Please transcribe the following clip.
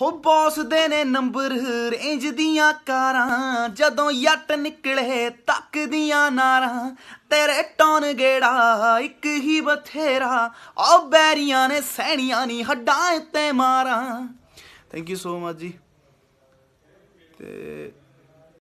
ਹੋ ਬੌਸ ਦੇ ਨੇ ਨੰਬਰ ਰੇਂਜ ਦੀਆਂ ਕਾਰਾਂ ਜਦੋਂ ਯੱਟ ਨਿਕਲੇ ਤੱਕਦੀਆਂ ਨਾਰਾਂ ਤੇਰੇ ਟੌਨ ਗੇੜਾ ਇੱਕ ਹੀ ਬਥੇਰਾ ਓ ਬੈਰੀਆਂ ਨੇ ਸਹਿਣੀਆਂ ਨਹੀਂ ਹੱਡਾਂ ਤੇ ਮਾਰਾਂ ਥੈਂਕ ਯੂ ਸੋ ਮਚ ਜੀ ਤੇ